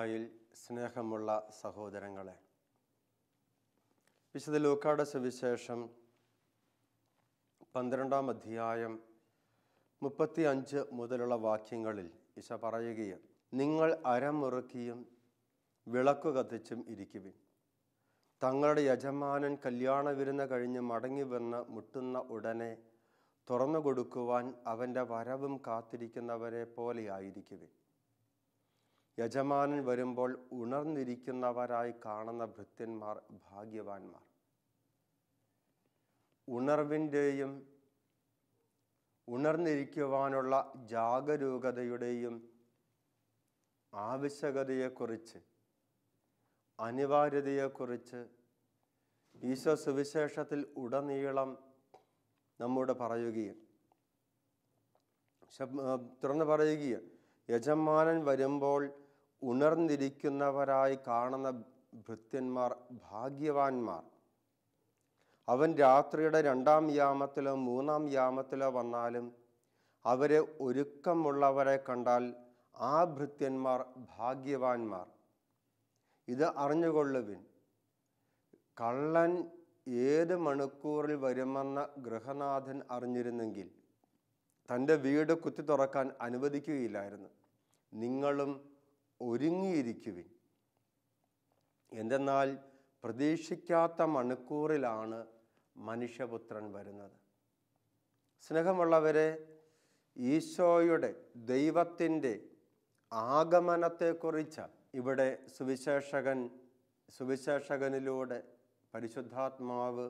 മിശിഹായിൽ സ്നേഹമുള്ള സഹോദരങ്ങളെ വിശുദ്ധ ലൂക്കാട സുവിശേഷം പന്ത്രണ്ടാം അധ്യായം മുപ്പത്തി അഞ്ച് മുതലുള്ള വാക്യങ്ങളിൽ ഇശ പറയുകയും നിങ്ങൾ അരമുറുക്കിയും വിളക്കു കത്തിച്ചും ഇരിക്കുവിൻ തങ്ങളുടെ യജമാനൻ കല്യാണ വിരുന്ന് കഴിഞ്ഞ് മടങ്ങി വന്ന് മുട്ടുന്ന ഉടനെ തുറന്നു കൊടുക്കുവാൻ അവൻ്റെ വരവും കാത്തിരിക്കുന്നവരെ പോലെയായിരിക്കുവിൻ യജമാനൻ വരുമ്പോൾ ഉണർന്നിരിക്കുന്നവരായി കാണുന്ന ഭൃത്യന്മാർ ഭാഗ്യവാന്മാർ ഉണർവിൻ്റെയും ഉണർന്നിരിക്കുവാനുള്ള ജാഗരൂകതയുടെയും ആവശ്യകതയെക്കുറിച്ച് അനിവാര്യതയെക്കുറിച്ച് ഈശോ സുവിശേഷത്തിൽ ഉടനീളം നമ്മോട് പറയുകയും തുറന്ന് പറയുകയും യജമാനൻ വരുമ്പോൾ ഉണർന്നിരിക്കുന്നവരായി കാണുന്ന ഭൃത്യന്മാർ ഭാഗ്യവാന്മാർ അവൻ രാത്രിയുടെ രണ്ടാം യാമത്തിലോ മൂന്നാം യാമത്തിലോ വന്നാലും അവരെ ഒരുക്കമുള്ളവരെ കണ്ടാൽ ആ ഭൃത്യന്മാർ ഭാഗ്യവാന്മാർ ഇത് അറിഞ്ഞുകൊള്ളുവിൻ കള്ളൻ ഏത് മണിക്കൂറിൽ വരുമെന്ന ഗൃഹനാഥൻ അറിഞ്ഞിരുന്നെങ്കിൽ തൻ്റെ വീട് കുത്തി തുറക്കാൻ അനുവദിക്കുകയില്ലായിരുന്നു നിങ്ങളും ഒരുങ്ങിയിരിക്കുവിൻ എന്തെന്നാൽ പ്രതീക്ഷിക്കാത്ത മണിക്കൂറിലാണ് മനുഷ്യപുത്രൻ വരുന്നത് സ്നേഹമുള്ളവരെ ഈശോയുടെ ദൈവത്തിൻ്റെ ആഗമനത്തെക്കുറിച്ച് ഇവിടെ സുവിശേഷകൻ സുവിശേഷകനിലൂടെ പരിശുദ്ധാത്മാവ്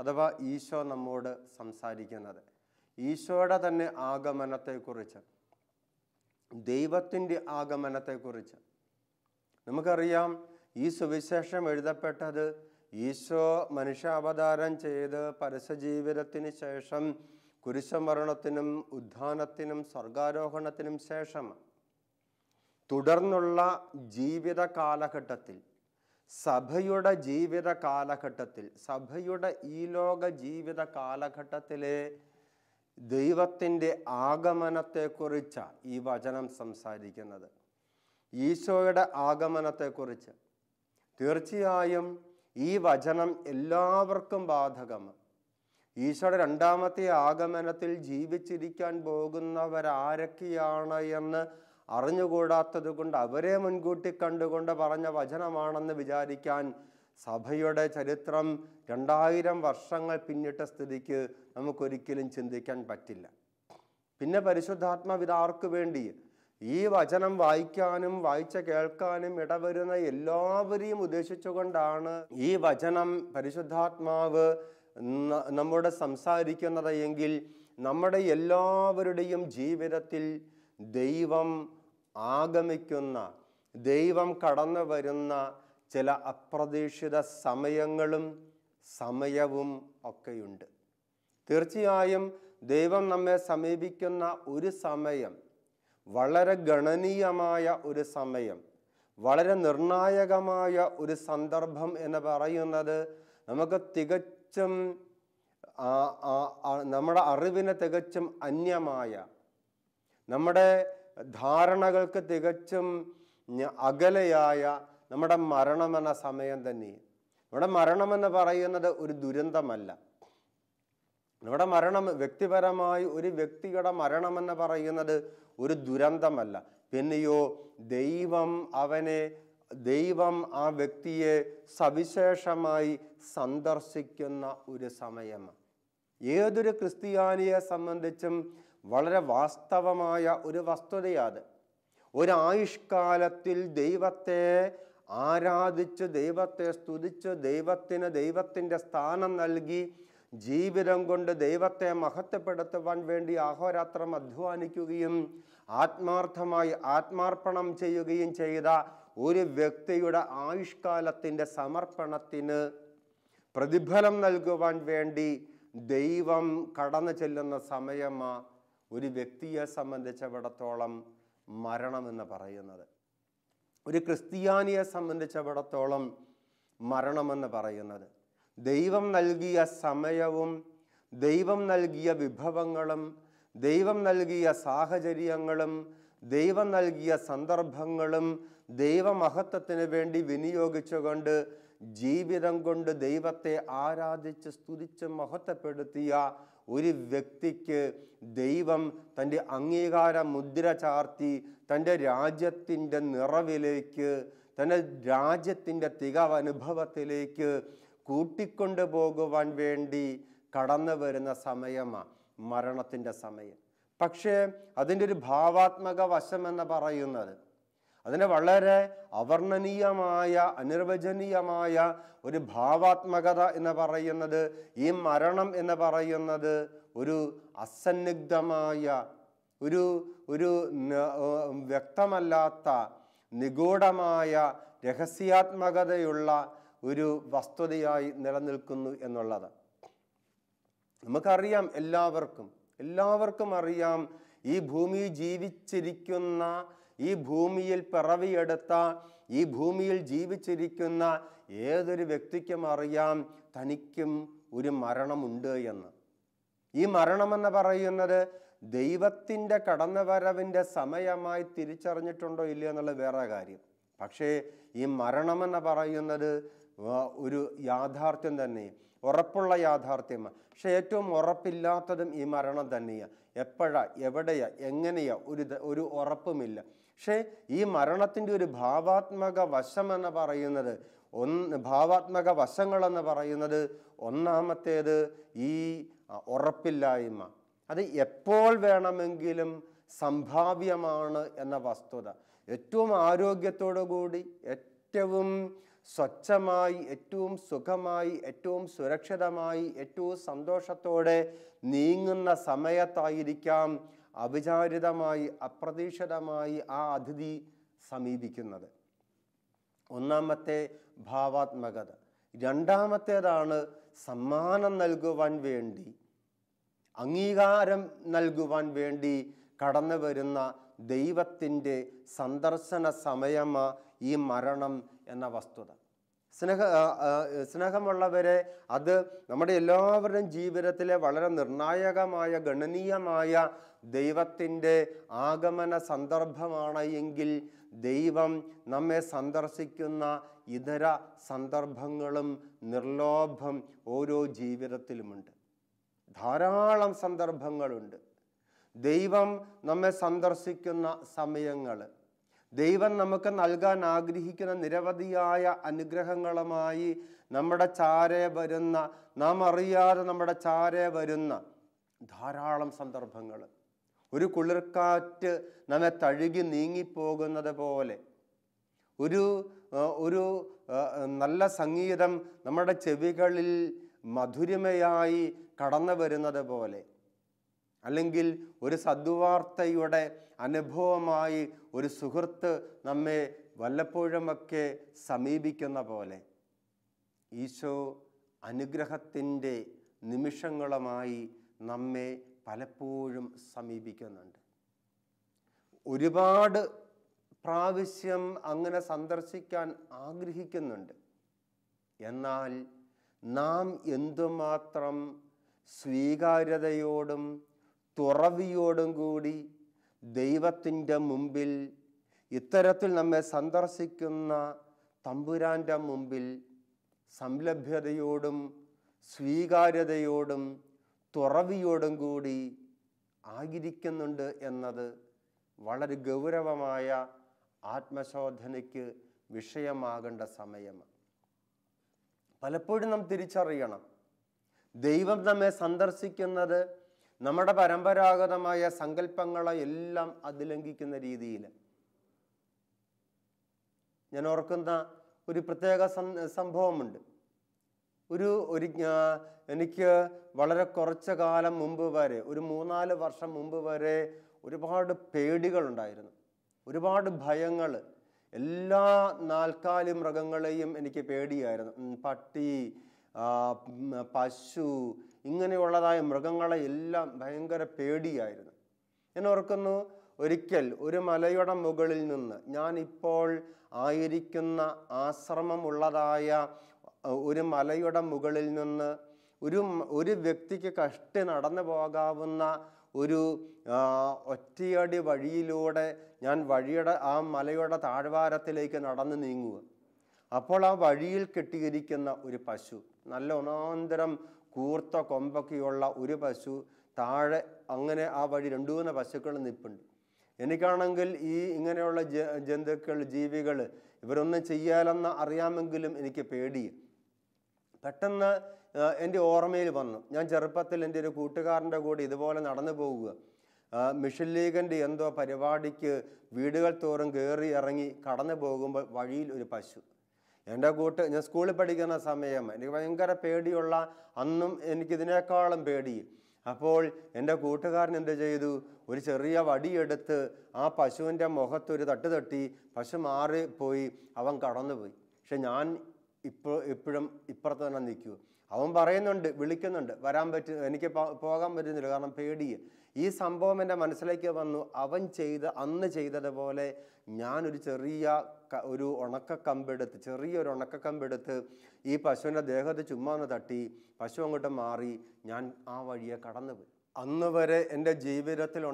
അഥവാ ഈശോ നമ്മോട് സംസാരിക്കുന്നത് ഈശോയുടെ തന്നെ ആഗമനത്തെക്കുറിച്ച് ദൈവത്തിൻ്റെ ആഗമനത്തെക്കുറിച്ച് നമുക്കറിയാം ഈ സുവിശേഷം എഴുതപ്പെട്ടത് ഈശോ മനുഷ്യാവതാരം ചെയ്ത് പരസ്യജീവിതത്തിന് ശേഷം കുരിശമരണത്തിനും ഉദ്ധാനത്തിനും സ്വർഗാരോഹണത്തിനും ശേഷം തുടർന്നുള്ള ജീവിത കാലഘട്ടത്തിൽ സഭയുടെ ജീവിത കാലഘട്ടത്തിൽ സഭയുടെ ഈ ലോക ജീവിത കാലഘട്ടത്തിലെ ദൈവത്തിൻ്റെ ആഗമനത്തെക്കുറിച്ചാണ് ഈ വചനം സംസാരിക്കുന്നത് ഈശോയുടെ ആഗമനത്തെക്കുറിച്ച് തീർച്ചയായും ഈ വചനം എല്ലാവർക്കും ബാധകമാണ് ഈശോയുടെ രണ്ടാമത്തെ ആഗമനത്തിൽ ജീവിച്ചിരിക്കാൻ പോകുന്നവരാരൊക്കെയാണ് എന്ന് അറിഞ്ഞുകൂടാത്തത് കൊണ്ട് അവരെ മുൻകൂട്ടി കണ്ടുകൊണ്ട് പറഞ്ഞ വചനമാണെന്ന് വിചാരിക്കാൻ സഭയുടെ ചരിത്രം രണ്ടായിരം വർഷങ്ങൾ പിന്നിട്ട സ്ഥിതിക്ക് നമുക്കൊരിക്കലും ചിന്തിക്കാൻ പറ്റില്ല പിന്നെ പരിശുദ്ധാത്മവിതാർക്ക് വേണ്ടി ഈ വചനം വായിക്കാനും വായിച്ച കേൾക്കാനും ഇടവരുന്ന എല്ലാവരെയും ഉദ്ദേശിച്ചുകൊണ്ടാണ് ഈ വചനം പരിശുദ്ധാത്മാവ് നമ്മുടെ സംസാരിക്കുന്നത് എങ്കിൽ നമ്മുടെ എല്ലാവരുടെയും ജീവിതത്തിൽ ദൈവം ആഗമിക്കുന്ന ദൈവം കടന്നു വരുന്ന ചില അപ്രതീക്ഷിത സമയങ്ങളും സമയവും ഒക്കെയുണ്ട് തീർച്ചയായും ദൈവം നമ്മെ സമീപിക്കുന്ന ഒരു സമയം വളരെ ഗണനീയമായ ഒരു സമയം വളരെ നിർണായകമായ ഒരു സന്ദർഭം എന്ന് പറയുന്നത് നമുക്ക് തികച്ചും നമ്മുടെ അറിവിന് തികച്ചും അന്യമായ നമ്മുടെ ധാരണകൾക്ക് തികച്ചും അകലെയായ നമ്മുടെ മരണമെന്ന സമയം തന്നെ നമ്മുടെ മരണമെന്ന് പറയുന്നത് ഒരു ദുരന്തമല്ല നമ്മുടെ മരണം വ്യക്തിപരമായി ഒരു വ്യക്തിയുടെ മരണമെന്ന് പറയുന്നത് ഒരു ദുരന്തമല്ല പിന്നെയോ ദൈവം അവനെ ദൈവം ആ വ്യക്തിയെ സവിശേഷമായി സന്ദർശിക്കുന്ന ഒരു സമയമാണ് ഏതൊരു ക്രിസ്ത്യാനിയെ സംബന്ധിച്ചും വളരെ വാസ്തവമായ ഒരു വസ്തുതയാത് ആയുഷ്കാലത്തിൽ ദൈവത്തെ ആരാധിച്ച് ദൈവത്തെ സ്തുതിച്ച് ദൈവത്തിന് ദൈവത്തിൻ്റെ സ്ഥാനം നൽകി ജീവിതം കൊണ്ട് ദൈവത്തെ മഹത്വപ്പെടുത്തുവാൻ വേണ്ടി അഹോരാത്രം അധ്വാനിക്കുകയും ആത്മാർത്ഥമായി ആത്മാർപ്പണം ചെയ്യുകയും ചെയ്ത ഒരു വ്യക്തിയുടെ ആയുഷ്കാലത്തിൻ്റെ സമർപ്പണത്തിന് പ്രതിഫലം നൽകുവാൻ വേണ്ടി ദൈവം കടന്നു ചെല്ലുന്ന സമയമാ ഒരു വ്യക്തിയെ സംബന്ധിച്ചിടത്തോളം മരണമെന്ന് പറയുന്നത് ഒരു ക്രിസ്ത്യാനിയെ സംബന്ധിച്ചിടത്തോളം മരണമെന്ന് പറയുന്നത് ദൈവം നൽകിയ സമയവും ദൈവം നൽകിയ വിഭവങ്ങളും ദൈവം നൽകിയ സാഹചര്യങ്ങളും ദൈവം നൽകിയ സന്ദർഭങ്ങളും ദൈവമഹത്വത്തിന് വേണ്ടി വിനിയോഗിച്ചുകൊണ്ട് ജീവിതം കൊണ്ട് ദൈവത്തെ ആരാധിച്ച് സ്തുതിച്ച് മഹത്വപ്പെടുത്തിയ ഒരു വ്യക്തിക്ക് ദൈവം തൻ്റെ അംഗീകാര മുദ്ര ചാർത്തി തൻ്റെ രാജ്യത്തിൻ്റെ നിറവിലേക്ക് തൻ്റെ രാജ്യത്തിൻ്റെ തികവ് അനുഭവത്തിലേക്ക് കൂട്ടിക്കൊണ്ടു പോകുവാൻ വേണ്ടി കടന്നു വരുന്ന സമയമാണ് മരണത്തിൻ്റെ സമയം പക്ഷേ അതിൻ്റെ ഒരു ഭാവാത്മക വശമെന്ന് പറയുന്നത് അതിനെ വളരെ അവർണനീയമായ അനിർവചനീയമായ ഒരു ഭാവാത്മകത എന്ന് പറയുന്നത് ഈ മരണം എന്ന് പറയുന്നത് ഒരു അസന്നിഗ്ധമായ ഒരു ഒരു വ്യക്തമല്ലാത്ത നിഗൂഢമായ രഹസ്യാത്മകതയുള്ള ഒരു വസ്തുതയായി നിലനിൽക്കുന്നു എന്നുള്ളത് നമുക്കറിയാം എല്ലാവർക്കും എല്ലാവർക്കും അറിയാം ഈ ഭൂമി ജീവിച്ചിരിക്കുന്ന ഈ ഭൂമിയിൽ പിറവിയെടുത്ത ഈ ഭൂമിയിൽ ജീവിച്ചിരിക്കുന്ന ഏതൊരു വ്യക്തിക്കും അറിയാം തനിക്കും ഒരു മരണമുണ്ട് എന്ന് ഈ മരണമെന്ന് പറയുന്നത് ദൈവത്തിൻ്റെ കടന്നുവരവിൻ്റെ സമയമായി തിരിച്ചറിഞ്ഞിട്ടുണ്ടോ ഇല്ലയോ എന്നുള്ള വേറെ കാര്യം പക്ഷേ ഈ മരണമെന്ന് പറയുന്നത് ഒരു യാഥാർത്ഥ്യം തന്നെ ഉറപ്പുള്ള യാഥാർത്ഥ്യമാണ് പക്ഷെ ഏറ്റവും ഉറപ്പില്ലാത്തതും ഈ മരണം തന്നെയാണ് എപ്പോഴാ എവിടെയാ എങ്ങനെയാ ഒരു ഒരു ഉറപ്പുമില്ല പക്ഷേ ഈ മരണത്തിൻ്റെ ഒരു ഭാവാത്മക എന്ന് പറയുന്നത് ഒന്ന് ഭാവാത്മക വശങ്ങളെന്ന് പറയുന്നത് ഒന്നാമത്തേത് ഈ ഉറപ്പില്ലായ്മ അത് എപ്പോൾ വേണമെങ്കിലും സംഭാവ്യമാണ് എന്ന വസ്തുത ഏറ്റവും ആരോഗ്യത്തോടു കൂടി ഏറ്റവും സ്വച്ഛമായി ഏറ്റവും സുഖമായി ഏറ്റവും സുരക്ഷിതമായി ഏറ്റവും സന്തോഷത്തോടെ നീങ്ങുന്ന സമയത്തായിരിക്കാം അവിചാരിതമായി അപ്രതീക്ഷിതമായി ആ അതിഥി സമീപിക്കുന്നത് ഒന്നാമത്തെ ഭാവാത്മകത രണ്ടാമത്തേതാണ് സമ്മാനം നൽകുവാൻ വേണ്ടി അംഗീകാരം നൽകുവാൻ വേണ്ടി കടന്നു വരുന്ന ദൈവത്തിൻ്റെ സന്ദർശന സമയമ ഈ മരണം എന്ന വസ്തുത സ്നേഹ സ്നേഹമുള്ളവരെ അത് നമ്മുടെ എല്ലാവരുടെയും ജീവിതത്തിലെ വളരെ നിർണായകമായ ഗണനീയമായ ദൈവത്തിൻ്റെ ആഗമന സന്ദർഭമാണ് എങ്കിൽ ദൈവം നമ്മെ സന്ദർശിക്കുന്ന ഇതര സന്ദർഭങ്ങളും നിർലോഭം ഓരോ ജീവിതത്തിലുമുണ്ട് ധാരാളം സന്ദർഭങ്ങളുണ്ട് ദൈവം നമ്മെ സന്ദർശിക്കുന്ന സമയങ്ങൾ ദൈവം നമുക്ക് നൽകാൻ ആഗ്രഹിക്കുന്ന നിരവധിയായ അനുഗ്രഹങ്ങളുമായി നമ്മുടെ ചാരെ വരുന്ന നാം അറിയാതെ നമ്മുടെ ചാരെ വരുന്ന ധാരാളം സന്ദർഭങ്ങൾ ഒരു കുളിർക്കാറ്റ് നമ്മെ തഴുകി നീങ്ങിപ്പോകുന്നത് പോലെ ഒരു ഒരു നല്ല സംഗീതം നമ്മുടെ ചെവികളിൽ മധുരിമയായി കടന്നു വരുന്നത് പോലെ അല്ലെങ്കിൽ ഒരു സദ്വാർത്തയുടെ അനുഭവമായി ഒരു സുഹൃത്ത് നമ്മെ വല്ലപ്പോഴുമൊക്കെ സമീപിക്കുന്ന പോലെ ഈശോ അനുഗ്രഹത്തിൻ്റെ നിമിഷങ്ങളുമായി നമ്മെ പലപ്പോഴും സമീപിക്കുന്നുണ്ട് ഒരുപാട് പ്രാവശ്യം അങ്ങനെ സന്ദർശിക്കാൻ ആഗ്രഹിക്കുന്നുണ്ട് എന്നാൽ നാം എന്തുമാത്രം സ്വീകാര്യതയോടും തുറവിയോടും കൂടി ദൈവത്തിൻ്റെ മുമ്പിൽ ഇത്തരത്തിൽ നമ്മെ സന്ദർശിക്കുന്ന തമ്പുരാൻ്റെ മുമ്പിൽ സംലഭ്യതയോടും സ്വീകാര്യതയോടും തുറവിയോടും കൂടി ആയിരിക്കുന്നുണ്ട് എന്നത് വളരെ ഗൗരവമായ ആത്മശോധനയ്ക്ക് വിഷയമാകേണ്ട സമയമാണ് പലപ്പോഴും നാം തിരിച്ചറിയണം ദൈവം നമ്മെ സന്ദർശിക്കുന്നത് നമ്മുടെ പരമ്പരാഗതമായ സങ്കല്പങ്ങളെ എല്ലാം അതിലംഘിക്കുന്ന രീതിയിൽ ഞാൻ ഓർക്കുന്ന ഒരു പ്രത്യേക സംഭവമുണ്ട് ഒരു ഒരു എനിക്ക് വളരെ കുറച്ച കാലം മുമ്പ് വരെ ഒരു മൂന്നാല് വർഷം മുമ്പ് വരെ ഒരുപാട് പേടികളുണ്ടായിരുന്നു ഒരുപാട് ഭയങ്ങൾ എല്ലാ നാൽക്കാലി മൃഗങ്ങളെയും എനിക്ക് പേടിയായിരുന്നു പട്ടി പശു ഇങ്ങനെയുള്ളതായ മൃഗങ്ങളെ എല്ലാം ഭയങ്കര പേടിയായിരുന്നു ഞാൻ ഓർക്കുന്നു ഒരിക്കൽ ഒരു മലയുടെ മുകളിൽ നിന്ന് ഞാൻ ഇപ്പോൾ ആയിരിക്കുന്ന ആശ്രമമുള്ളതായ ഒരു മലയുടെ മുകളിൽ നിന്ന് ഒരു ഒരു വ്യക്തിക്ക് കഷ്ടി നടന്നു പോകാവുന്ന ഒരു ഒറ്റയടി വഴിയിലൂടെ ഞാൻ വഴിയുടെ ആ മലയുടെ താഴ്വാരത്തിലേക്ക് നടന്നു നീങ്ങുക അപ്പോൾ ആ വഴിയിൽ കെട്ടിയിരിക്കുന്ന ഒരു പശു നല്ല ഒന്നാന്തരം കൂർത്ത കൊമ്പൊക്കെയുള്ള ഒരു പശു താഴെ അങ്ങനെ ആ വഴി രണ്ടു മൂന്ന് പശുക്കൾ നിൽപ്പുണ്ട് എനിക്കാണെങ്കിൽ ഈ ഇങ്ങനെയുള്ള ജന്തുക്കൾ ജീവികൾ ഇവരൊന്നും ചെയ്യാലെന്ന് അറിയാമെങ്കിലും എനിക്ക് പേടി പെട്ടെന്ന് എൻ്റെ ഓർമ്മയിൽ വന്നു ഞാൻ ചെറുപ്പത്തിൽ എൻ്റെ ഒരു കൂട്ടുകാരൻ്റെ കൂടെ ഇതുപോലെ നടന്നു പോവുക മിഷൻ ലീഗിൻ്റെ എന്തോ പരിപാടിക്ക് വീടുകൾ തോറും കയറി ഇറങ്ങി കടന്നു പോകുമ്പോൾ വഴിയിൽ ഒരു പശു എൻ്റെ കൂട്ട് ഞാൻ സ്കൂളിൽ പഠിക്കുന്ന സമയം എനിക്ക് ഭയങ്കര പേടിയുള്ള അന്നും എനിക്കിതിനേക്കാളും പേടി അപ്പോൾ എൻ്റെ കൂട്ടുകാരൻ എന്ത് ചെയ്തു ഒരു ചെറിയ വടിയെടുത്ത് ആ പശുവിൻ്റെ മുഖത്തൊരു തട്ട് തട്ടി പശു മാറിപ്പോയി അവൻ കടന്നുപോയി പക്ഷെ ഞാൻ ഇപ്പോൾ എപ്പോഴും ഇപ്പുറത്ത് തന്നെ നിൽക്കൂ അവൻ പറയുന്നുണ്ട് വിളിക്കുന്നുണ്ട് വരാൻ പറ്റും എനിക്ക് പോകാൻ പറ്റുന്നില്ല കാരണം പേടി ഈ സംഭവം എൻ്റെ മനസ്സിലേക്ക് വന്നു അവൻ ചെയ്ത അന്ന് ചെയ്തതുപോലെ ഞാനൊരു ചെറിയ ഒരു ഉണക്കക്കമ്പെടുത്ത് ചെറിയൊരു ഉണക്കക്കമ്പെടുത്ത് ഈ പശുവിൻ്റെ ദേഹത്ത് ചുമ്മാ ഒന്ന് തട്ടി പശു അങ്ങോട്ട് മാറി ഞാൻ ആ വഴിയെ കടന്നുപോയി അന്ന് വരെ എൻ്റെ ജീവിതത്തിൽ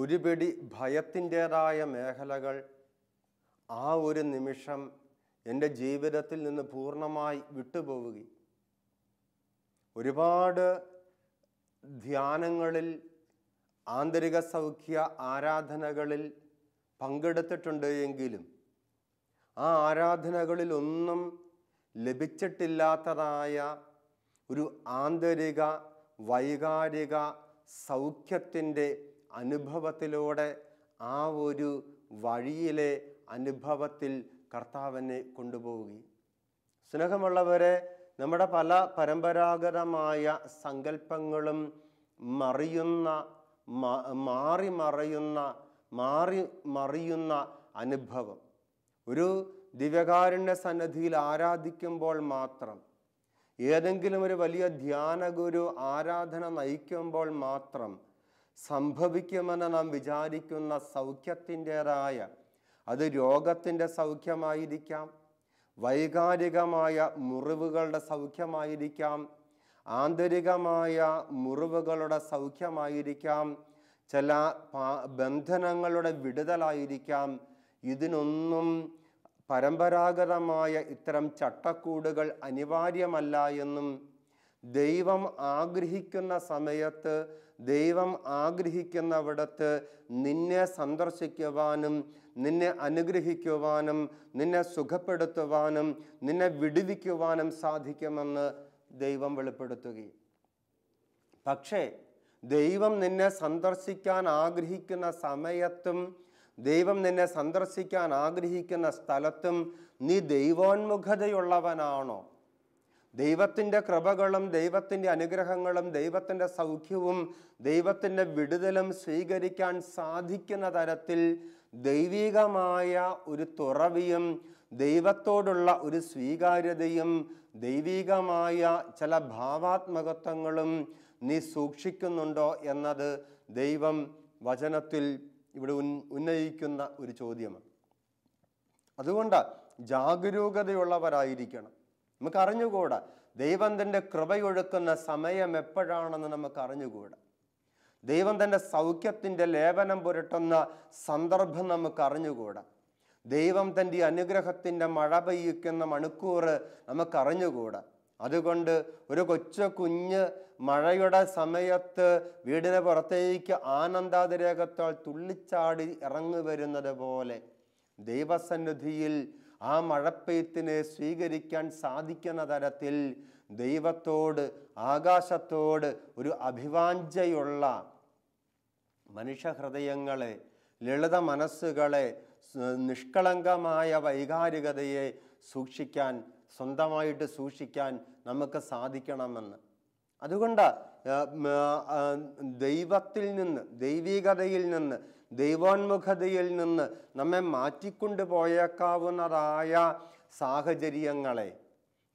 ഒരു പിടി ഭയത്തിൻ്റേതായ മേഖലകൾ ആ ഒരു നിമിഷം എൻ്റെ ജീവിതത്തിൽ നിന്ന് പൂർണ്ണമായി വിട്ടുപോവുകയും ഒരുപാട് ധ്യാനങ്ങളിൽ ആന്തരിക സൗഖ്യ ആരാധനകളിൽ പങ്കെടുത്തിട്ടുണ്ട് എങ്കിലും ആ ആരാധനകളിൽ ഒന്നും ലഭിച്ചിട്ടില്ലാത്തതായ ഒരു ആന്തരിക വൈകാരിക സൗഖ്യത്തിൻ്റെ അനുഭവത്തിലൂടെ ആ ഒരു വഴിയിലെ അനുഭവത്തിൽ കർത്താവിനെ കൊണ്ടുപോവുകയും സ്നേഹമുള്ളവരെ നമ്മുടെ പല പരമ്പരാഗതമായ സങ്കല്പങ്ങളും മറിയുന്ന മാറി മറയുന്ന മാറി മറിയുന്ന അനുഭവം ഒരു ദിവ്യകാരുണ്യ സന്നദ്ധിയിൽ ആരാധിക്കുമ്പോൾ മാത്രം ഏതെങ്കിലും ഒരു വലിയ ധ്യാനഗുരു ആരാധന നയിക്കുമ്പോൾ മാത്രം സംഭവിക്കുമെന്ന് നാം വിചാരിക്കുന്ന സൗഖ്യത്തിൻ്റെതായ അത് രോഗത്തിൻ്റെ സൗഖ്യമായിരിക്കാം വൈകാരികമായ മുറിവുകളുടെ സൗഖ്യമായിരിക്കാം ആന്തരികമായ മുറിവുകളുടെ സൗഖ്യമായിരിക്കാം ചില ബന്ധനങ്ങളുടെ വിടുതലായിരിക്കാം ഇതിനൊന്നും പരമ്പരാഗതമായ ഇത്തരം ചട്ടക്കൂടുകൾ അനിവാര്യമല്ല എന്നും ദൈവം ആഗ്രഹിക്കുന്ന സമയത്ത് ദൈവം ആഗ്രഹിക്കുന്നവിടത്ത് നിന്നെ സന്ദർശിക്കുവാനും നിന്നെ അനുഗ്രഹിക്കുവാനും നിന്നെ സുഖപ്പെടുത്തുവാനും നിന്നെ വിടുവിക്കുവാനും സാധിക്കുമെന്ന് ദൈവം വെളിപ്പെടുത്തുകയും പക്ഷേ ദൈവം നിന്നെ സന്ദർശിക്കാൻ ആഗ്രഹിക്കുന്ന സമയത്തും ദൈവം നിന്നെ സന്ദർശിക്കാൻ ആഗ്രഹിക്കുന്ന സ്ഥലത്തും നീ ദൈവോന്മുഖതയുള്ളവനാണോ ദൈവത്തിൻ്റെ കൃപകളും ദൈവത്തിൻ്റെ അനുഗ്രഹങ്ങളും ദൈവത്തിൻ്റെ സൗഖ്യവും ദൈവത്തിൻ്റെ വിടുതലും സ്വീകരിക്കാൻ സാധിക്കുന്ന തരത്തിൽ ദൈവികമായ ഒരു തുറവിയും ദൈവത്തോടുള്ള ഒരു സ്വീകാര്യതയും ദൈവികമായ ചില ഭാവാത്മകത്വങ്ങളും നീ സൂക്ഷിക്കുന്നുണ്ടോ എന്നത് ദൈവം വചനത്തിൽ ഇവിടെ ഉന്നയിക്കുന്ന ഒരു ചോദ്യമാണ് അതുകൊണ്ട് ജാഗരൂകതയുള്ളവരായിരിക്കണം നമുക്ക് അറിഞ്ഞുകൂടാ ദൈവം തൻ്റെ കൃപയൊഴുക്കുന്ന സമയം എപ്പോഴാണെന്ന് നമുക്ക് അറിഞ്ഞുകൂടാ ദൈവം തൻ്റെ സൗഖ്യത്തിൻ്റെ ലേപനം പുരട്ടുന്ന സന്ദർഭം നമുക്ക് അറിഞ്ഞുകൂടാ ദൈവം തൻ്റെ അനുഗ്രഹത്തിൻ്റെ മഴ പെയ്യിക്കുന്ന മണിക്കൂർ നമുക്കറിഞ്ഞുകൂടാ അതുകൊണ്ട് ഒരു കൊച്ചു കുഞ്ഞ് മഴയുടെ സമയത്ത് വീടിന് പുറത്തേക്ക് ആനന്ദാതിരേഖത്താൽ തുള്ളിച്ചാടി ഇറങ്ങി വരുന്നത് പോലെ ദൈവസന്നിധിയിൽ ആ മഴപ്പെയ്ത്തിനെ സ്വീകരിക്കാൻ സാധിക്കുന്ന തരത്തിൽ ദൈവത്തോട് ആകാശത്തോട് ഒരു അഭിവാഞ്ചയുള്ള മനുഷ്യഹൃദയങ്ങളെ ലളിത മനസ്സുകളെ നിഷ്കളങ്കമായ വൈകാരികതയെ സൂക്ഷിക്കാൻ സ്വന്തമായിട്ട് സൂക്ഷിക്കാൻ നമുക്ക് സാധിക്കണമെന്ന് അതുകൊണ്ട് ദൈവത്തിൽ നിന്ന് ദൈവികതയിൽ നിന്ന് ദൈവോന്മുഖതയിൽ നിന്ന് നമ്മെ മാറ്റിക്കൊണ്ട് പോയേക്കാവുന്നതായ സാഹചര്യങ്ങളെ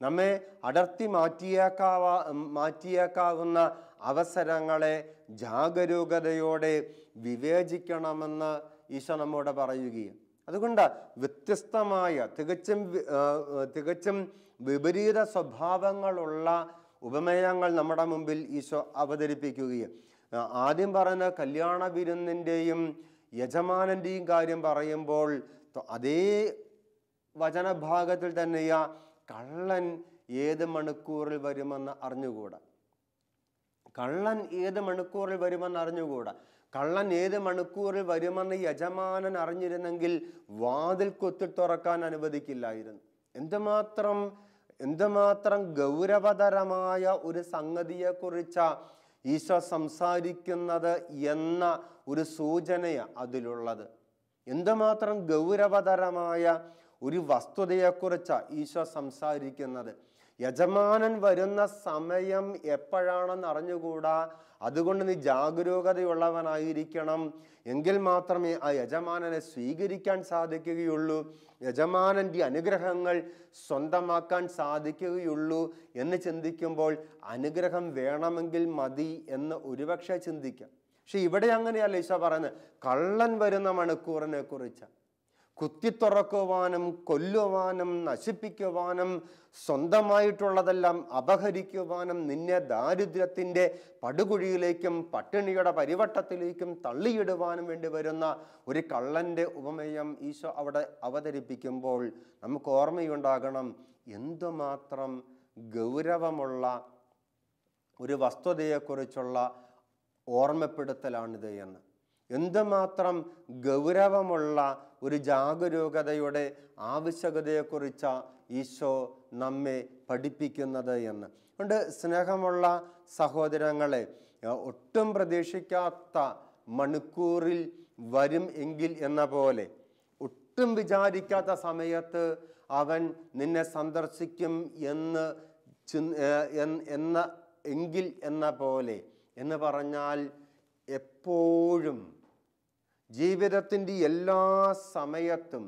നമ്മെ അടർത്തി മാറ്റിയേക്കാവ മാറ്റിയേക്കാവുന്ന അവസരങ്ങളെ ജാഗരൂകതയോടെ വിവേചിക്കണമെന്ന് ഈശോ നമ്മോട് പറയുകയും അതുകൊണ്ട് വ്യത്യസ്തമായ തികച്ചും തികച്ചും വിപരീത സ്വഭാവങ്ങളുള്ള ഉപമേയങ്ങൾ നമ്മുടെ മുമ്പിൽ ഈശോ അവതരിപ്പിക്കുകയും ആദ്യം പറഞ്ഞ കല്യാണ വിരുന്നിൻ്റെയും യജമാനൻ്റെയും കാര്യം പറയുമ്പോൾ അതേ വചനഭാഗത്തിൽ തന്നെയാ കള്ളൻ ഏത് മണിക്കൂറിൽ വരുമെന്ന് അറിഞ്ഞുകൂടാ കള്ളൻ ഏത് മണിക്കൂറിൽ വരുമെന്ന് അറിഞ്ഞുകൂടാ കള്ളൻ ഏത് മണിക്കൂറിൽ വരുമെന്ന് യജമാനൻ അറിഞ്ഞിരുന്നെങ്കിൽ വാതിൽ കൊത്തി തുറക്കാൻ അനുവദിക്കില്ലായിരുന്നു എന്തുമാത്രം എന്തുമാത്രം ഗൗരവതരമായ ഒരു സംഗതിയെക്കുറിച്ച ഈശോ സംസാരിക്കുന്നത് എന്ന ഒരു സൂചനയാണ് അതിലുള്ളത് എന്തുമാത്രം ഗൗരവതരമായ ഒരു വസ്തുതയെക്കുറിച്ചാണ് ഈശോ സംസാരിക്കുന്നത് യജമാനൻ വരുന്ന സമയം എപ്പോഴാണെന്ന് അറിഞ്ഞുകൂടാ അതുകൊണ്ട് നീ ജാഗരൂകതയുള്ളവനായിരിക്കണം എങ്കിൽ മാത്രമേ ആ യജമാനനെ സ്വീകരിക്കാൻ സാധിക്കുകയുള്ളൂ യജമാനൻ്റെ അനുഗ്രഹങ്ങൾ സ്വന്തമാക്കാൻ സാധിക്കുകയുള്ളൂ എന്ന് ചിന്തിക്കുമ്പോൾ അനുഗ്രഹം വേണമെങ്കിൽ മതി എന്ന് ഒരുപക്ഷെ ചിന്തിക്കാം പക്ഷെ ഇവിടെ അങ്ങനെയല്ല ഈശോ പറയുന്നത് കള്ളൻ വരുന്ന മണിക്കൂറിനെ കുറിച്ചാണ് കുത്തിത്തുറക്കുവാനും കൊല്ലുവാനും നശിപ്പിക്കുവാനും സ്വന്തമായിട്ടുള്ളതെല്ലാം അപഹരിക്കുവാനും നിന്നെ ദാരിദ്ര്യത്തിൻ്റെ പടുകുഴിയിലേക്കും പട്ടിണിയുടെ പരിവട്ടത്തിലേക്കും തള്ളിയിടുവാനും വേണ്ടി വരുന്ന ഒരു കള്ളൻ്റെ ഉപമയം ഈശോ അവിടെ അവതരിപ്പിക്കുമ്പോൾ നമുക്ക് ഓർമ്മയുണ്ടാകണം എന്തുമാത്രം ഗൗരവമുള്ള ഒരു വസ്തുതയെക്കുറിച്ചുള്ള ഓർമ്മപ്പെടുത്തലാണിത് എന്ന് എന്തുമാത്രം ഗൗരവമുള്ള ഒരു ജാഗരൂകതയുടെ ആവശ്യകതയെക്കുറിച്ച് ഈശോ നമ്മെ പഠിപ്പിക്കുന്നത് എന്ന് അതുകൊണ്ട് സ്നേഹമുള്ള സഹോദരങ്ങളെ ഒട്ടും പ്രതീക്ഷിക്കാത്ത മണിക്കൂറിൽ വരും എങ്കിൽ എന്ന പോലെ ഒട്ടും വിചാരിക്കാത്ത സമയത്ത് അവൻ നിന്നെ സന്ദർശിക്കും എന്ന് എന്ന എങ്കിൽ എന്ന പോലെ എന്ന് പറഞ്ഞാൽ എപ്പോഴും ജീവിതത്തിൻ്റെ എല്ലാ സമയത്തും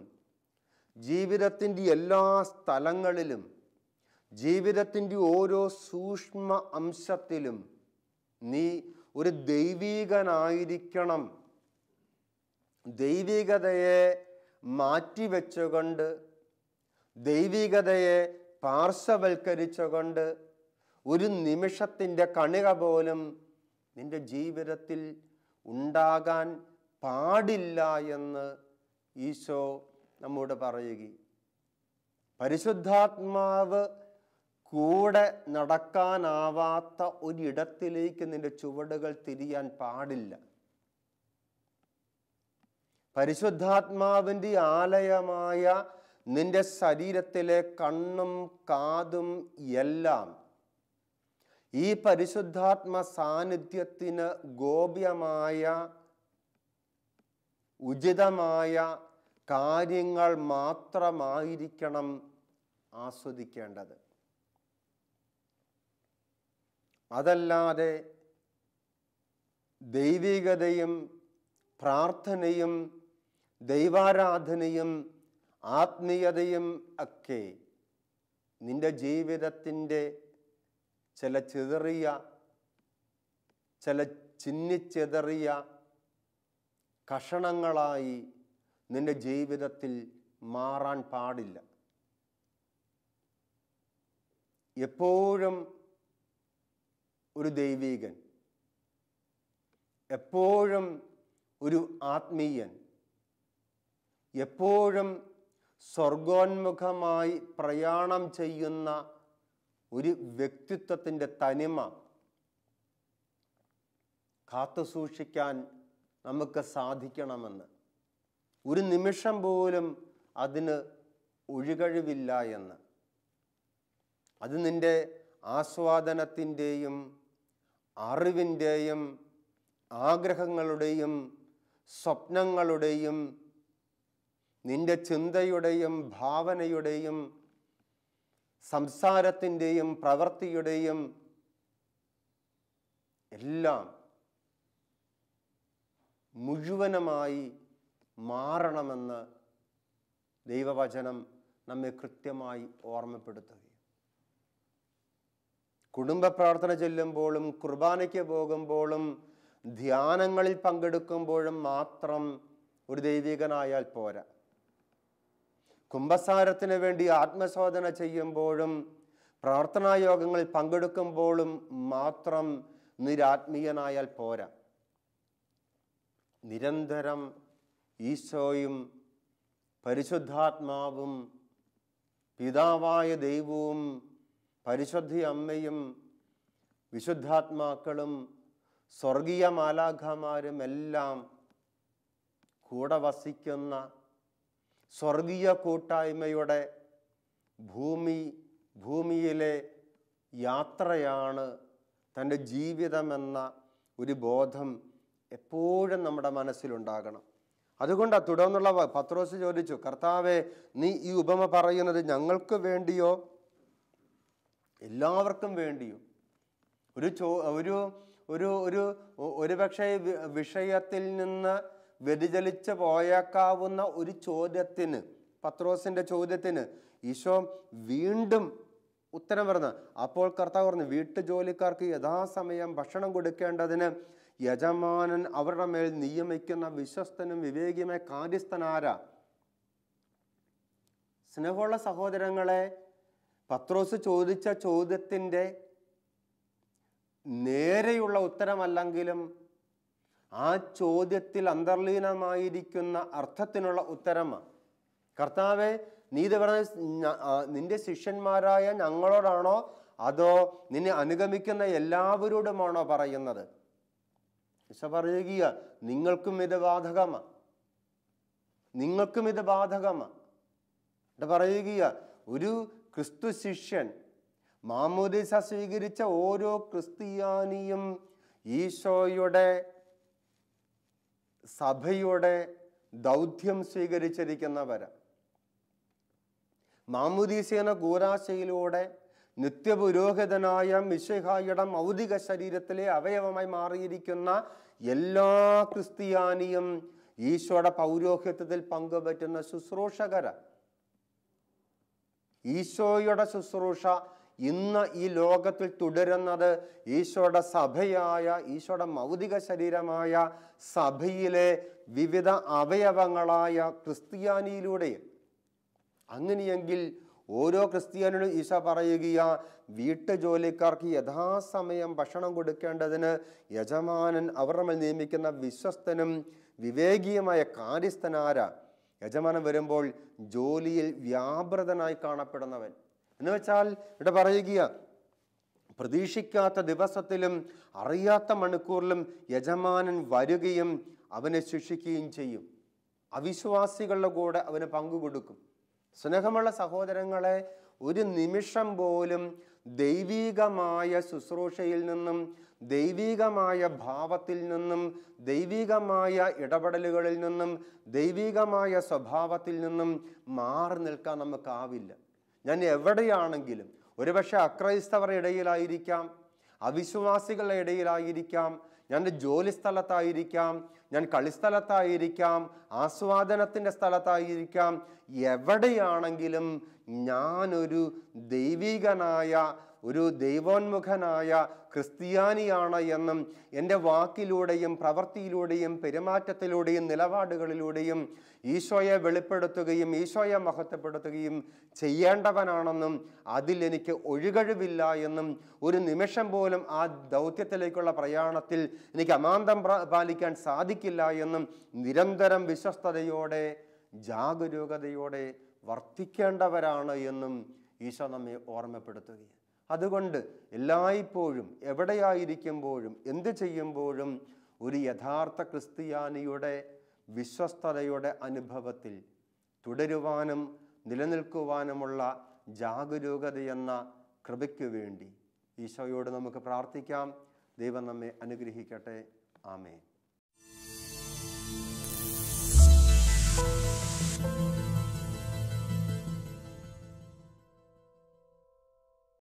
ജീവിതത്തിൻ്റെ എല്ലാ സ്ഥലങ്ങളിലും ജീവിതത്തിൻ്റെ ഓരോ സൂക്ഷ്മ അംശത്തിലും നീ ഒരു ദൈവീകനായിരിക്കണം ദൈവികതയെ മാറ്റിവെച്ചുകൊണ്ട് ദൈവികതയെ പാർശ്വവൽക്കരിച്ചുകൊണ്ട് ഒരു നിമിഷത്തിൻ്റെ കണിക പോലും നിൻ്റെ ജീവിതത്തിൽ ഉണ്ടാകാൻ പാടില്ല എന്ന് ഈശോ നമ്മോട് പറയുക പരിശുദ്ധാത്മാവ് കൂടെ നടക്കാനാവാത്ത ഒരിടത്തിലേക്ക് നിന്റെ ചുവടുകൾ തിരിയാൻ പാടില്ല പരിശുദ്ധാത്മാവിൻ്റെ ആലയമായ നിന്റെ ശരീരത്തിലെ കണ്ണും കാതും എല്ലാം ഈ പരിശുദ്ധാത്മ സാന്നിധ്യത്തിന് ഗോപ്യമായ ഉചിതമായ കാര്യങ്ങൾ മാത്രമായിരിക്കണം ആസ്വദിക്കേണ്ടത് അതല്ലാതെ ദൈവികതയും പ്രാർത്ഥനയും ദൈവാരാധനയും ആത്മീയതയും ഒക്കെ നിന്റെ ജീവിതത്തിൻ്റെ ചില ചെതറിയ ചില ചിന്നിച്ചെതറിയ കഷണങ്ങളായി നിൻ്റെ ജീവിതത്തിൽ മാറാൻ പാടില്ല എപ്പോഴും ഒരു ദൈവീകൻ എപ്പോഴും ഒരു ആത്മീയൻ എപ്പോഴും സ്വർഗോന്മുഖമായി പ്രയാണം ചെയ്യുന്ന ഒരു വ്യക്തിത്വത്തിൻ്റെ തനിമ കാത്തുസൂക്ഷിക്കാൻ നമുക്ക് സാധിക്കണമെന്ന് ഒരു നിമിഷം പോലും അതിന് ഒഴികഴിവില്ല എന്ന് അത് നിൻ്റെ ആസ്വാദനത്തിൻ്റെയും അറിവിൻ്റെയും ആഗ്രഹങ്ങളുടെയും സ്വപ്നങ്ങളുടെയും നിന്റെ ചിന്തയുടെയും ഭാവനയുടെയും സംസാരത്തിൻ്റെയും പ്രവൃത്തിയുടെയും എല്ലാം മുഴുവനുമായി മാറണമെന്ന് ദൈവവചനം നമ്മെ കൃത്യമായി ഓർമ്മപ്പെടുത്തുകയും കുടുംബ പ്രാർത്ഥന ചെല്ലുമ്പോഴും കുർബാനയ്ക്ക് പോകുമ്പോഴും ധ്യാനങ്ങളിൽ പങ്കെടുക്കുമ്പോഴും മാത്രം ഒരു ദൈവികനായാൽ പോരാ കുംഭസാരത്തിന് വേണ്ടി ആത്മശോധന ചെയ്യുമ്പോഴും പ്രാർത്ഥനാ യോഗങ്ങളിൽ പങ്കെടുക്കുമ്പോഴും മാത്രം നിരാത്മീയനായാൽ പോരാ നിരന്തരം ഈശോയും പരിശുദ്ധാത്മാവും പിതാവായ ദൈവവും പരിശുദ്ധി അമ്മയും വിശുദ്ധാത്മാക്കളും സ്വർഗീയ മാലാഖമാരും എല്ലാം കൂടെ വസിക്കുന്ന സ്വർഗീയ കൂട്ടായ്മയുടെ ഭൂമി ഭൂമിയിലെ യാത്രയാണ് തൻ്റെ ജീവിതമെന്ന ഒരു ബോധം എപ്പോഴും നമ്മുടെ മനസ്സിലുണ്ടാകണം അതുകൊണ്ട് തുടർന്നുള്ള പത്രോസ് ചോദിച്ചു കർത്താവെ നീ ഈ ഉപമ പറയുന്നത് ഞങ്ങൾക്ക് വേണ്ടിയോ എല്ലാവർക്കും വേണ്ടിയോ ഒരു ചോ ഒരു ഒരു ഒരു ഒരുപക്ഷെ വിഷയത്തിൽ നിന്ന് വ്യതിചലിച്ച് പോയേക്കാവുന്ന ഒരു ചോദ്യത്തിന് പത്രോസിൻ്റെ ചോദ്യത്തിന് ഈശോ വീണ്ടും ഉത്തരം പറഞ്ഞ അപ്പോൾ കർത്താവ് പറഞ്ഞു വീട്ടുജോലിക്കാർക്ക് യഥാസമയം ഭക്ഷണം കൊടുക്കേണ്ടതിന് യജമാനൻ അവരുടെ മേൽ നിയമിക്കുന്ന വിശ്വസ്തനും വിവേകിയുമായ കാര്യസ്ഥനാരാ സ്നേഹമുള്ള സഹോദരങ്ങളെ പത്രോസ് ചോദിച്ച ചോദ്യത്തിൻ്റെ നേരെയുള്ള ഉത്തരമല്ലെങ്കിലും ആ ചോദ്യത്തിൽ അന്തർലീനമായിരിക്കുന്ന അർത്ഥത്തിനുള്ള ഉത്തരമാണ് കർത്താവെ നീ പറഞ്ഞ നിന്റെ ശിഷ്യന്മാരായ ഞങ്ങളോടാണോ അതോ നിന്നെ അനുഗമിക്കുന്ന എല്ലാവരോടുമാണോ പറയുന്നത് ഈശ പറയുക നിങ്ങൾക്കും ഇത് ബാധകമാണ് നിങ്ങൾക്കും ഇത് ബാധകമാണ് എന്നിട്ട് പറയുക ഒരു ക്രിസ്തു ശിഷ്യൻ മാമോദിസ സ്വീകരിച്ച ഓരോ ക്രിസ്ത്യാനിയും ഈശോയുടെ സഭയുടെ ദൗത്യം സ്വീകരിച്ചിരിക്കുന്നവരാണ് മാമുദീസേന ഗൂരാശയിലൂടെ നിത്യപുരോഹിതനായ മിശിഹായുടെ മൗതിക ശരീരത്തിലെ അവയവമായി മാറിയിരിക്കുന്ന എല്ലാ ക്രിസ്ത്യാനിയും ഈശോയുടെ പൗരോഹിത്യത്തിൽ പങ്കുപറ്റുന്ന ശുശ്രൂഷകര ഈശോയുടെ ശുശ്രൂഷ ഇന്ന് ഈ ലോകത്തിൽ തുടരുന്നത് ഈശോയുടെ സഭയായ ഈശോയുടെ മൗതിക ശരീരമായ സഭയിലെ വിവിധ അവയവങ്ങളായ ക്രിസ്ത്യാനിയിലൂടെ അങ്ങനെയെങ്കിൽ ഓരോ ക്രിസ്ത്യാനികളും ഈശ പറയുകയാ വീട്ടു ജോലിക്കാർക്ക് യഥാസമയം ഭക്ഷണം കൊടുക്കേണ്ടതിന് യജമാനൻ അവർ നമ്മൾ നിയമിക്കുന്ന വിശ്വസ്തനും വിവേകീയമായ കാര്യസ്ഥനാര യജമാനൻ വരുമ്പോൾ ജോലിയിൽ വ്യാപൃതനായി കാണപ്പെടുന്നവൻ എന്ന് വെച്ചാൽ ഇവിടെ പറയുക പ്രതീക്ഷിക്കാത്ത ദിവസത്തിലും അറിയാത്ത മണിക്കൂറിലും യജമാനൻ വരികയും അവനെ ശിക്ഷിക്കുകയും ചെയ്യും അവിശ്വാസികളുടെ കൂടെ അവന് കൊടുക്കും സ്നേഹമുള്ള സഹോദരങ്ങളെ ഒരു നിമിഷം പോലും ദൈവീകമായ ശുശ്രൂഷയിൽ നിന്നും ദൈവീകമായ ഭാവത്തിൽ നിന്നും ദൈവീകമായ ഇടപെടലുകളിൽ നിന്നും ദൈവീകമായ സ്വഭാവത്തിൽ നിന്നും മാറി നിൽക്കാൻ നമുക്കാവില്ല ഞാൻ എവിടെയാണെങ്കിലും ഒരുപക്ഷെ അക്രൈസ്തവരുടെ ഇടയിലായിരിക്കാം അവിശ്വാസികളുടെ ഇടയിലായിരിക്കാം ഞാൻ ജോലി സ്ഥലത്തായിരിക്കാം ഞാൻ കളിസ്ഥലത്തായിരിക്കാം ആസ്വാദനത്തിൻ്റെ സ്ഥലത്തായിരിക്കാം എവിടെയാണെങ്കിലും ഞാനൊരു ദൈവികനായ ഒരു ദൈവോന്മുഖനായ ക്രിസ്ത്യാനിയാണ് എന്നും എൻ്റെ വാക്കിലൂടെയും പ്രവൃത്തിയിലൂടെയും പെരുമാറ്റത്തിലൂടെയും നിലപാടുകളിലൂടെയും ഈശോയെ വെളിപ്പെടുത്തുകയും ഈശോയെ മഹത്വപ്പെടുത്തുകയും ചെയ്യേണ്ടവനാണെന്നും അതിലെനിക്ക് ഒഴികഴിവില്ല എന്നും ഒരു നിമിഷം പോലും ആ ദൗത്യത്തിലേക്കുള്ള പ്രയാണത്തിൽ എനിക്ക് അമാന്തം പാലിക്കാൻ സാധിക്കില്ല എന്നും നിരന്തരം വിശ്വസ്തയോടെ ജാഗരൂകതയോടെ വർത്തിക്കേണ്ടവരാണ് എന്നും ഈശോ നമ്മെ ഓർമ്മപ്പെടുത്തുകയാണ് അതുകൊണ്ട് എല്ലായ്പ്പോഴും എവിടെയായിരിക്കുമ്പോഴും എന്ത് ചെയ്യുമ്പോഴും ഒരു യഥാർത്ഥ ക്രിസ്ത്യാനിയുടെ വിശ്വസ്തതയുടെ അനുഭവത്തിൽ തുടരുവാനും നിലനിൽക്കുവാനുമുള്ള ജാഗരൂകതയെന്ന കൃപയ്ക്കു വേണ്ടി ഈശോയോട് നമുക്ക് പ്രാർത്ഥിക്കാം ദൈവം നമ്മെ അനുഗ്രഹിക്കട്ടെ ആമേ